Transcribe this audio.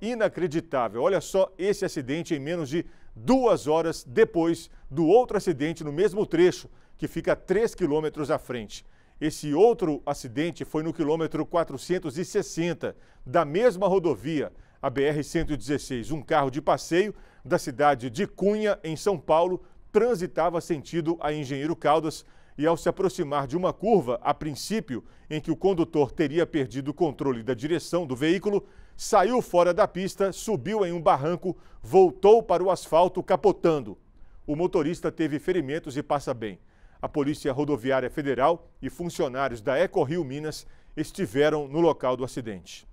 Inacreditável. Olha só esse acidente em menos de duas horas depois do outro acidente no mesmo trecho, que fica 3 quilômetros à frente. Esse outro acidente foi no quilômetro 460 da mesma rodovia, a BR-116. Um carro de passeio da cidade de Cunha, em São Paulo, transitava sentido a Engenheiro Caldas e, ao se aproximar de uma curva, a princípio, em que o condutor teria perdido o controle da direção do veículo, saiu fora da pista, subiu em um barranco, voltou para o asfalto, capotando. O motorista teve ferimentos e passa bem. A Polícia Rodoviária Federal e funcionários da EcoRio Minas estiveram no local do acidente.